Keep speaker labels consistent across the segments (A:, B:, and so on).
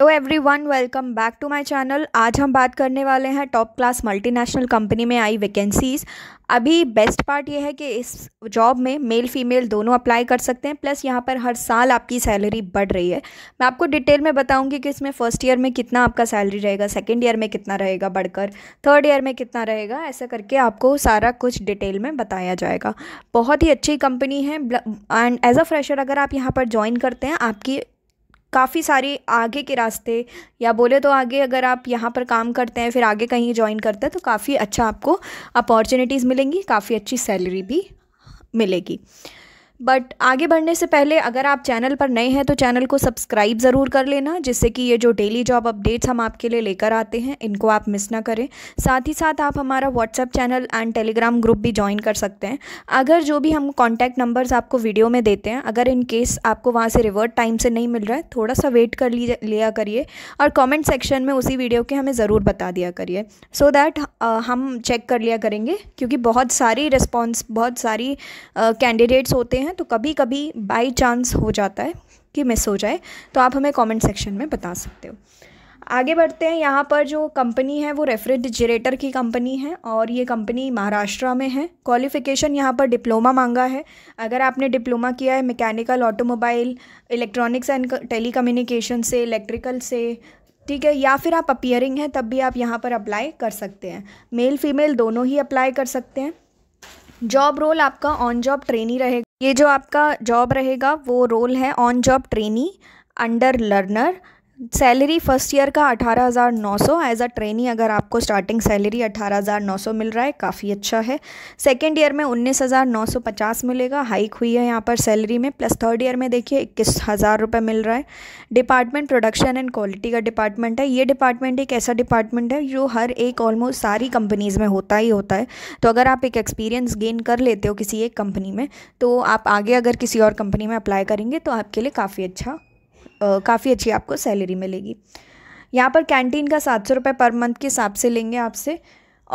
A: hello everyone welcome back to my channel आज हम बात करने वाले हैं टॉप क्लास मल्टीनेशनल कंपनी में आई वैकेंसीज़ अभी बेस्ट पार्ट ये है कि इस जॉब में मेल फीमेल दोनों अप्लाई कर सकते हैं प्लस यहाँ पर हर साल आपकी सैलरी बढ़ रही है मैं आपको डिटेल में बताऊँगी कि इसमें फ़र्स्ट ईयर में कितना आपका सैलरी रहेगा सेकेंड ईयर में कितना रहेगा बढ़कर थर्ड ईयर में कितना रहेगा ऐसा करके आपको सारा कुछ डिटेल में बताया जाएगा बहुत ही अच्छी कंपनी है एंड एज अ फ्रेशर अगर आप यहाँ पर ज्वाइन करते हैं आपकी काफ़ी सारे आगे के रास्ते या बोले तो आगे अगर आप यहाँ पर काम करते हैं फिर आगे कहीं ज्वाइन करते हैं तो काफ़ी अच्छा आपको अपॉर्चुनिटीज़ मिलेंगी काफ़ी अच्छी सैलरी भी मिलेगी बट आगे बढ़ने से पहले अगर आप चैनल पर नए हैं तो चैनल को सब्सक्राइब ज़रूर कर लेना जिससे कि ये जो डेली जॉब अपडेट्स हम आपके लिए लेकर आते हैं इनको आप मिस ना करें साथ ही साथ आप हमारा WhatsApp channel and Telegram group भी ज्वाइन कर सकते हैं अगर जो भी हम कॉन्टैक्ट नंबर्स आपको वीडियो में देते हैं अगर इन केस आपको वहाँ से रिवर्ट टाइम से नहीं मिल रहा है थोड़ा सा वेट कर लिया करिए और कॉमेंट सेक्शन में उसी वीडियो के हमें ज़रूर बता दिया करिए सो दैट हम चेक कर लिया करेंगे क्योंकि बहुत सारी रिस्पॉन्स बहुत सारी कैंडिडेट्स होते हैं हैं तो कभी कभी बाई चांस हो जाता है कि मिस हो जाए तो आप हमें कॉमेंट सेक्शन में बता सकते हो आगे बढ़ते हैं यहाँ पर जो कंपनी है वो रेफ्रिजरेटर की कंपनी है और ये कंपनी महाराष्ट्र में है क्वालिफ़िकेशन यहाँ पर डिप्लोमा मांगा है अगर आपने डिप्लोमा किया है mechanical automobile electronics and communication से इलेक्ट्रिकल से ठीक है या फिर आप अपियरिंग हैं तब भी आप यहाँ पर अप्लाई कर सकते हैं मेल फीमेल दोनों ही अप्लाई कर सकते हैं जॉब रोल आपका ऑन जॉब ट्रेनी रहेगा ये जो आपका जॉब रहेगा वो रोल है on job trainee under learner salary first year का अठारह हज़ार नौ सौ एज़ अ ट्रेनी अगर आपको स्टार्टिंग सैलरी अठारह हज़ार नौ सौ मिल रहा है काफ़ी अच्छा है सेकेंड ईयर में उन्नीस हज़ार नौ सौ पचास मिलेगा हाइक हुई है यहाँ पर सैलरी में प्लस थर्ड ईयर में देखिए इक्कीस हज़ार रुपये मिल रहा है डिपार्टमेंट प्रोडक्शन एंड क्वालिटी का डिपार्टमेंट है ये डिपार्टमेंट एक ऐसा डिपार्टमेंट है जो हर एक ऑलमोस्ट सारी कंपनीज़ में होता ही होता है तो अगर आप एक एक्सपीरियंस गेन कर लेते हो किसी एक कंपनी में तो आप आगे अगर किसी और कंपनी में अप्लाई करेंगे तो आपके लिए काफ़ी अच्छा काफ़ी अच्छी आपको सैलरी मिलेगी यहाँ पर कैंटीन का सात सौ रुपये पर मंथ के हिसाब से लेंगे आपसे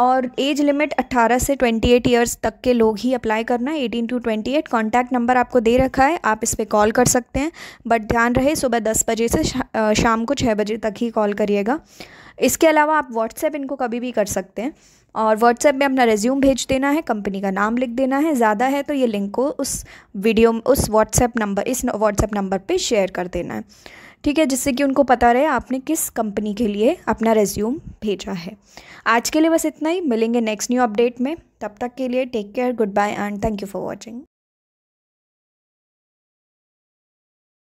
A: और एज लिमिट 18 से 28 एट ईयर्स तक के लोग ही अप्लाई करना है एटीन टू 28 कॉन्टैक्ट नंबर आपको दे रखा है आप इस पर कॉल कर सकते हैं बट ध्यान रहे सुबह 10 बजे से शा, शाम को 6 बजे तक ही कॉल करिएगा इसके अलावा आप व्हाट्सएप इनको कभी भी कर सकते हैं और व्हाट्सएप में अपना रेज्यूम भेज देना है कंपनी का नाम लिख देना है ज़्यादा है तो ये लिंक को उस वीडियो उस व्हाट्सएप नंबर इस व्हाट्सएप नंबर पे शेयर कर देना है ठीक है जिससे कि उनको पता रहे आपने किस कंपनी के लिए अपना रेज्यूम भेजा है आज के लिए बस इतना ही मिलेंगे नेक्स्ट न्यू अपडेट में तब तक के लिए take care good bye and thank you for watching